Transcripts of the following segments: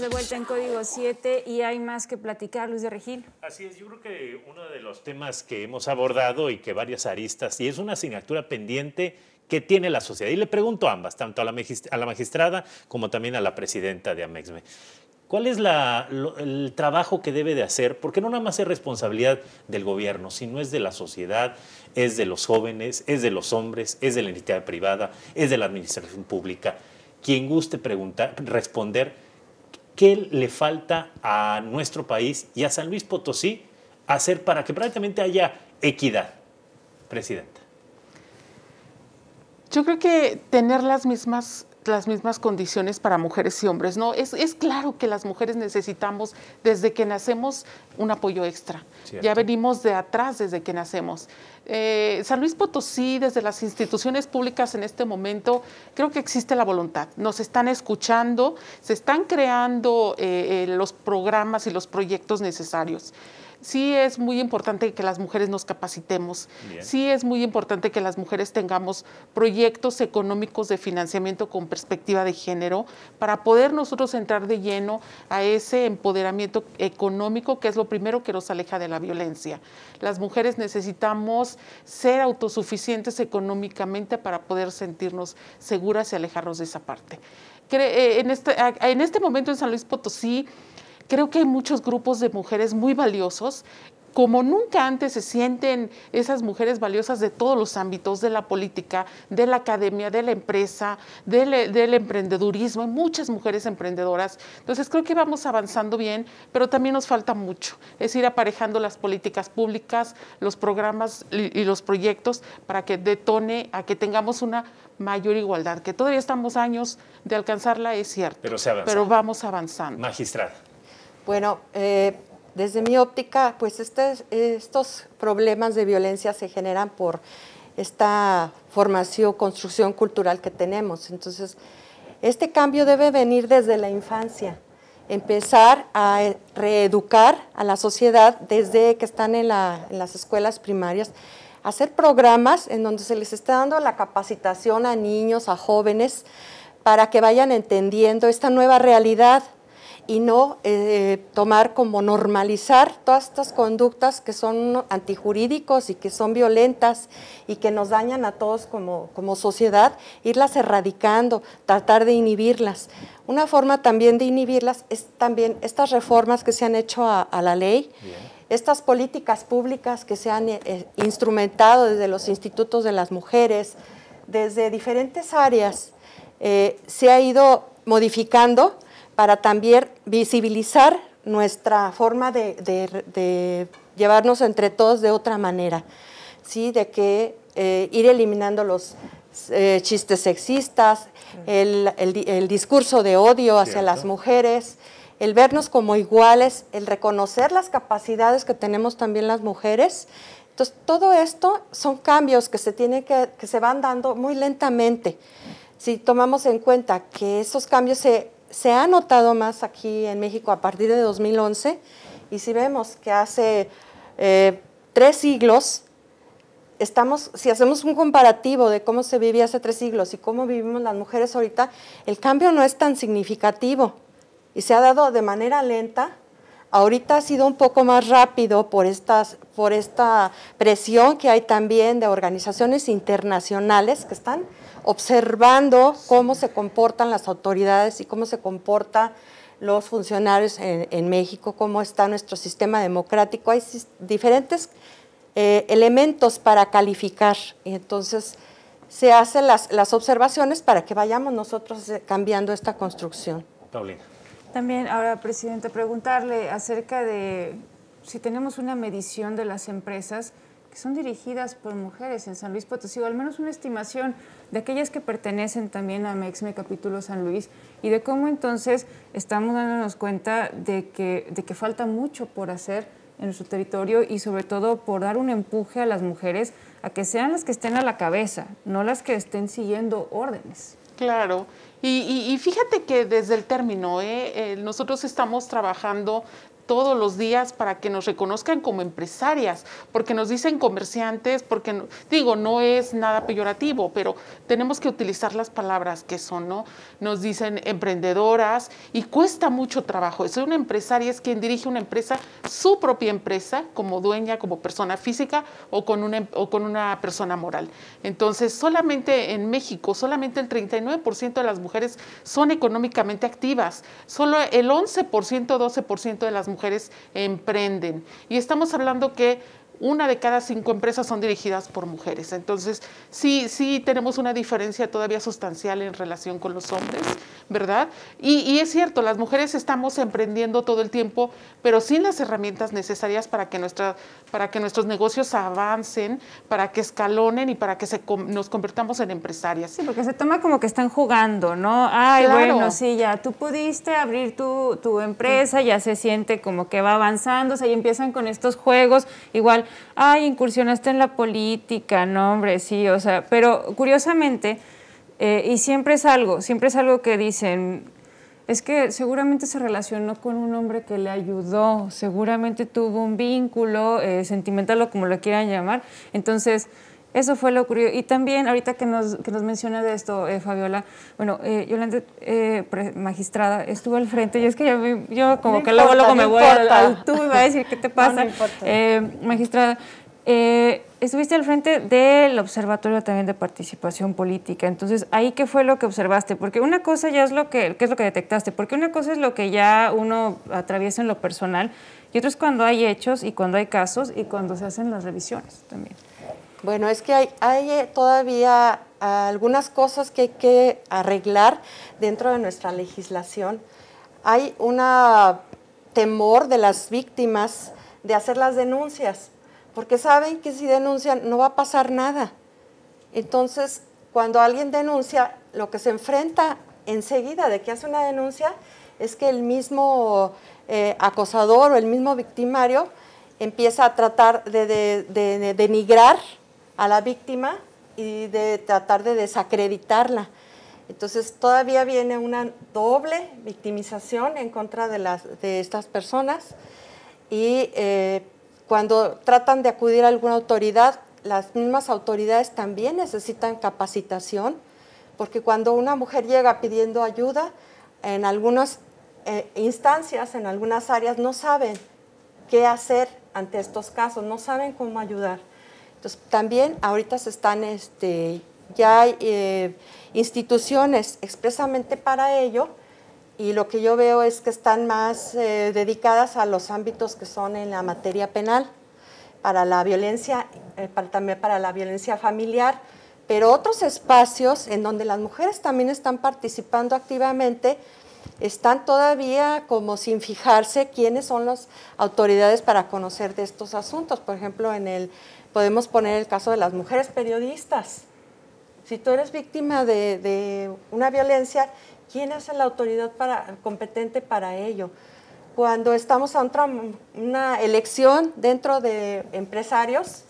de vuelta en Código 7 y hay más que platicar, Luis de Regil. Así es, yo creo que uno de los temas que hemos abordado y que varias aristas, y es una asignatura pendiente que tiene la sociedad. Y le pregunto a ambas, tanto a la, magistrada como también a la presidenta de Amexme. ¿Cuál es el trabajo que debe de hacer? Porque no nada más es responsabilidad del gobierno, sino es de la sociedad, es de los jóvenes, es de los hombres, es de la entidad privada, es de la administración pública. Quien guste preguntar, responder qué le falta a nuestro país y a San Luis Potosí hacer para que prácticamente haya equidad, Presidenta? Yo creo que tener las mismas las mismas condiciones para mujeres y hombres. No, es, claro que las mujeres necesitamos desde que nacemos un apoyo extra. Ya venimos de atrás desde que nacemos. Eh, San Luis Potosí, desde las instituciones públicas en este momento, creo que existe la voluntad. Nos están escuchando, se están creando eh, eh, los programas y los proyectos necesarios sí es muy importante que las mujeres nos capacitemos, sí es muy importante que las mujeres tengamos proyectos económicos de financiamiento con perspectiva de género para poder nosotros entrar de lleno a ese empoderamiento económico que es lo primero que nos aleja de la violencia. Las mujeres necesitamos ser autosuficientes económicamente para poder sentirnos seguras y alejarnos de esa parte. Eh, este, en este momento en San Luis Potosí, Creo que hay muchos grupos de mujeres muy valiosos como nunca antes se sienten esas mujeres valiosas de todos los ámbitos, de la política, de la academia, de la empresa, del, emprendedurismo, hay muchas mujeres emprendedoras. Entonces creo que vamos avanzando bien, pero también nos falta mucho, es ir aparejando las políticas públicas, los programas y los proyectos para que detone a que tengamos una mayor igualdad, que todavía estamos años de alcanzarla, es cierto, pero, pero vamos avanzando. Magistrada. Bueno, eh, desde mi óptica, pues este, estos problemas de violencia se generan por esta formación, construcción cultural que tenemos. Entonces, este cambio debe venir desde la infancia, empezar a reeducar a la sociedad desde que están en, en las escuelas primarias, hacer programas en donde se les está dando la capacitación a niños, a jóvenes, para que vayan entendiendo esta nueva realidad y no eh, tomar como normalizar todas estas conductas que son antijurídicos y que son violentas y que nos dañan a todos como, como sociedad, irlas erradicando, tratar de inhibirlas. Una forma también de inhibirlas es también estas reformas que se han hecho a, la ley. estas políticas públicas que se han eh, instrumentado desde los institutos de las mujeres, desde diferentes áreas, eh, se ha ido modificando para también visibilizar nuestra forma de, llevarnos entre todos de otra manera, ¿sí? de que eh, ir eliminando los eh, chistes sexistas, el, discurso de odio hacia las mujeres, el vernos como iguales, el reconocer las capacidades que tenemos también las mujeres. Entonces, todo esto son cambios que se, tienen que se van dando muy lentamente. Si tomamos en cuenta que esos cambios se se ha notado más aquí en México a partir de 2011 y si vemos que hace eh, tres siglos, estamos, si hacemos un comparativo de cómo se vivía hace tres siglos y cómo vivimos las mujeres ahorita, el cambio no es tan significativo y se ha dado de manera lenta. Ahorita ha sido un poco más rápido por, estas, por esta presión que hay también de organizaciones internacionales que están observando cómo se comportan las autoridades y cómo se comportan los funcionarios en, México, cómo está nuestro sistema democrático. Hay diferentes eh, elementos para calificar. Y entonces se hacen las, observaciones para que vayamos nosotros eh, cambiando esta construcción. Paulina. También ahora, presidente preguntarle acerca de si tenemos una medición de las empresas, que son dirigidas por mujeres en San Luis Potosí, o al menos una estimación de aquellas que pertenecen también a Mexme Capítulo San Luis, y de cómo entonces estamos dándonos cuenta de que, de que falta mucho por hacer en nuestro territorio y sobre todo por dar un empuje a las mujeres a que sean las que estén a la cabeza, no las que estén siguiendo órdenes. Claro, y, fíjate que desde el término, ¿eh? Eh, nosotros estamos trabajando todos los días para que nos reconozcan como empresarias, porque nos dicen comerciantes, porque digo, no es nada peyorativo, pero tenemos que utilizar las palabras que son, ¿no? Nos dicen emprendedoras y cuesta mucho trabajo. Soy una empresaria, es quien dirige una empresa, su propia empresa, como dueña, como persona física o con una, em, o con una persona moral. Entonces, solamente en México, solamente el 39% de las mujeres mujeres son económicamente activas. Solo el 11%, 12% de las mujeres emprenden. Y estamos hablando que una de cada cinco empresas son dirigidas por mujeres. Entonces, sí, sí tenemos una diferencia todavía sustancial en relación con los hombres, ¿verdad? Y, es cierto, las mujeres estamos emprendiendo todo el tiempo, pero sin las herramientas necesarias para que, nuestra, para que nuestros negocios avancen, para que escalonen y para que se, nos convertamos en empresarias. Sí, porque se toma como que están jugando, ¿no? Ay, bueno, sí, ya tú pudiste abrir tu, empresa, ya se siente como que va avanzando, o sea, y empiezan con estos juegos, igual ay, incursionaste en la política, no, hombre, sí, o sea, pero curiosamente, eh, y siempre es algo, siempre es algo que dicen, es que seguramente se relacionó con un hombre que le ayudó, seguramente tuvo un vínculo eh, sentimental o como lo quieran llamar, entonces eso fue lo curioso. Y también, ahorita que nos, que nos menciona de esto, eh, Fabiola, bueno, eh, Yolanda, eh, magistrada, estuvo al frente y es que yo, yo como que luego, luego me voy al, tú a decir qué te pasa. Eh, magistrada, estuviste al frente del Observatorio también de Participación Política. Entonces, ¿ahí qué fue lo que observaste? Porque una cosa ya es lo que, ¿qué es lo que detectaste? Porque una cosa es lo que ya uno atraviesa en lo personal y otro es cuando hay hechos y cuando hay casos y cuando se hacen las revisiones también. Bueno, es que hay, eh, todavía algunas cosas que hay que arreglar dentro de nuestra legislación. Hay un temor de las víctimas de hacer las denuncias, porque saben que si denuncian no va a pasar nada. Entonces, cuando alguien denuncia, lo que se enfrenta enseguida de que hace una denuncia es que el mismo eh, acosador o el mismo victimario empieza a tratar de denigrar a la víctima y de tratar de desacreditarla. Entonces todavía viene una doble victimización en contra de, estas personas y eh, cuando tratan de acudir a alguna autoridad, las mismas autoridades también necesitan capacitación, porque cuando una mujer llega pidiendo ayuda, en algunas eh, instancias, en algunas áreas, no saben qué hacer ante estos casos, no saben cómo ayudar. Entonces, también ahorita se están, este, ya hay eh, instituciones expresamente para ello y lo que yo veo es que están más eh, dedicadas a los ámbitos que son en la materia penal, para la violencia, eh, para, también para la violencia familiar, pero otros espacios en donde las mujeres también están participando activamente están todavía como sin fijarse quiénes son las autoridades para conocer de estos asuntos. Por ejemplo, en el Podemos poner el caso de las mujeres periodistas. Si tú eres víctima de, una violencia, ¿quién es la autoridad competente para ello? Cuando estamos a una elección dentro de empresarios,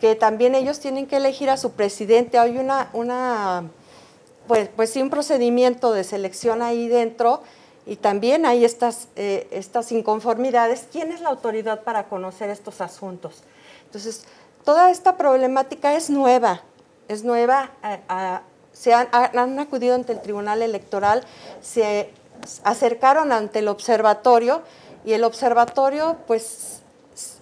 que también ellos tienen que elegir a su presidente, hay una, pues, pues, sí, un procedimiento de selección ahí dentro y también hay estas eh, inconformidades. ¿Quién es la autoridad para conocer estos asuntos? Entonces, toda esta problemática es nueva, es nueva, se han, acudido ante el Tribunal Electoral, se acercaron ante el observatorio y el observatorio pues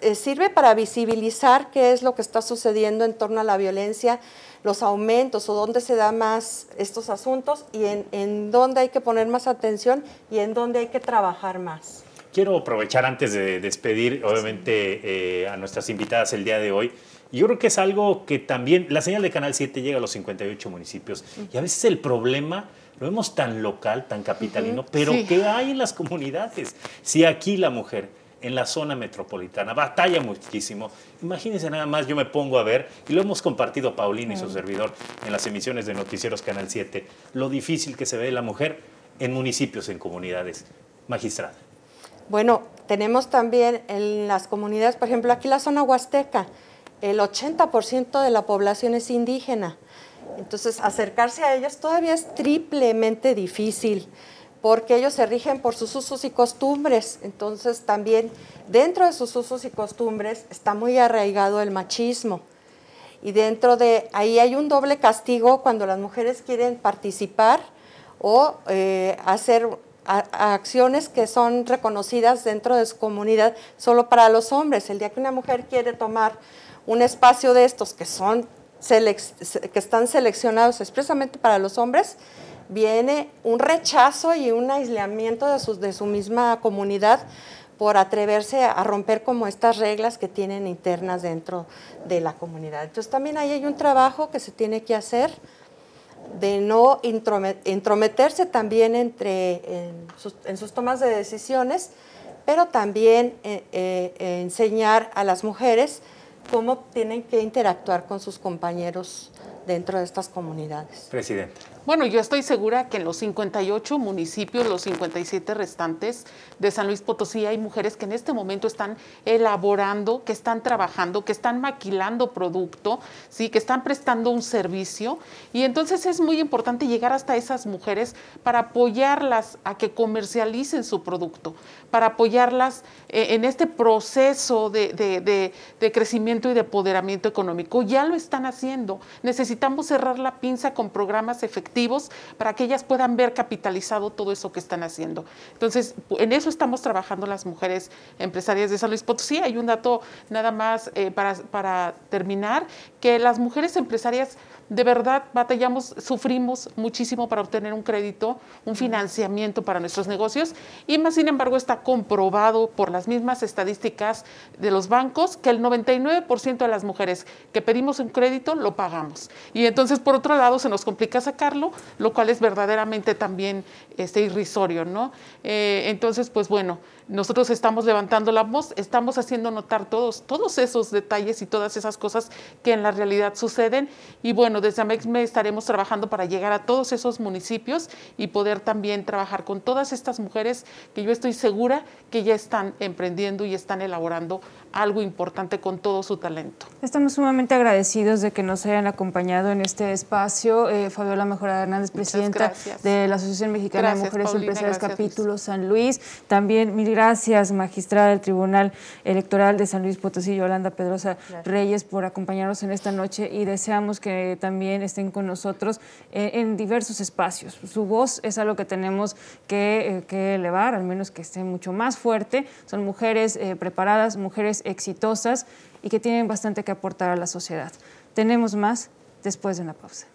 eh, sirve para visibilizar qué es lo que está sucediendo en torno a la violencia, los aumentos o dónde se da más estos asuntos y en dónde hay que poner más atención y en dónde hay que trabajar más. Quiero aprovechar antes de despedir, obviamente, eh, a nuestras invitadas el día de hoy. Yo creo que es algo que también, la señal de Canal 7 llega a los 58 municipios y a veces el problema lo vemos tan local, tan capitalino, pero ¿qué hay en las comunidades? Si aquí la mujer en la zona metropolitana. Batalla muchísimo. Imagínense nada más, yo me pongo a ver, y lo hemos compartido Paulina y su servidor en las emisiones de Noticieros Canal 7, lo difícil que se ve la mujer en municipios, en comunidades. Magistrada. Bueno, tenemos también en las comunidades, por ejemplo, aquí la zona huasteca, el 80% de la población es indígena. Entonces, acercarse a ellas todavía es triplemente difícil porque ellos se rigen por sus usos y costumbres. Entonces, también dentro de sus usos y costumbres está muy arraigado el machismo. Y dentro de ahí hay un doble castigo cuando las mujeres quieren participar o eh, hacer a, acciones que son reconocidas dentro de su comunidad solo para los hombres. El día que una mujer quiere tomar un espacio de estos que son que están seleccionados expresamente para los hombres, viene un rechazo y un aislamiento de sus de su misma comunidad por atreverse a romper como estas reglas que tienen internas dentro de la comunidad. Entonces también ahí hay un trabajo que se tiene que hacer de no intrometerse también entre, en, sus, tomas de decisiones, pero también eh, eh, enseñar a las mujeres cómo tienen que interactuar con sus compañeros dentro de estas comunidades. Presidente. Bueno, yo estoy segura que en los 58 municipios, los 57 restantes de San Luis Potosí, hay mujeres que en este momento están elaborando, que están trabajando, que están maquilando producto, sí, que están prestando un servicio. Y entonces es muy importante llegar hasta esas mujeres para apoyarlas a que comercialicen su producto, para apoyarlas eh, en este proceso de, crecimiento y de apoderamiento económico. Ya lo están haciendo. Necesitamos necesitamos cerrar la pinza con programas efectivos para que ellas puedan ver capitalizado todo eso que están haciendo. Entonces, en eso estamos trabajando las mujeres empresarias de San Luis Potosí. Hay un dato nada más eh, para, para terminar, que las mujeres empresarias de verdad batallamos, sufrimos muchísimo para obtener un crédito, un financiamiento para nuestros negocios y más sin embargo está comprobado por las mismas estadísticas de los bancos que el 99% de las mujeres que pedimos un crédito lo pagamos. Y entonces por otro lado se nos complica sacarlo, lo cual es verdaderamente también este, irrisorio, ¿no? Eh, entonces pues bueno, nosotros estamos levantando la voz, estamos haciendo notar todos, todos esos detalles y todas esas cosas que en la realidad suceden. Y bueno, desde AMEXME estaremos trabajando para llegar a todos esos municipios y poder también trabajar con todas estas mujeres que yo estoy segura que ya están emprendiendo y están elaborando algo importante con todo su talento. Estamos sumamente agradecidos de que nos hayan acompañado en este espacio. Eh, Fabiola Mejora Hernández, presidenta de la Asociación Mexicana de Mujeres Empresarias Capítulo San Luis. También mil gracias, magistrada del Tribunal Electoral de San Luis Potosí, Yolanda Pedrosa Reyes, por acompañarnos en esta noche y deseamos que también estén con nosotros eh, en diversos espacios. Su voz es algo que tenemos que, eh, que elevar, al menos que esté mucho más fuerte. Son mujeres preparadas, mujeres exitosas y que tienen bastante que aportar a la sociedad. Tenemos más después de una pausa.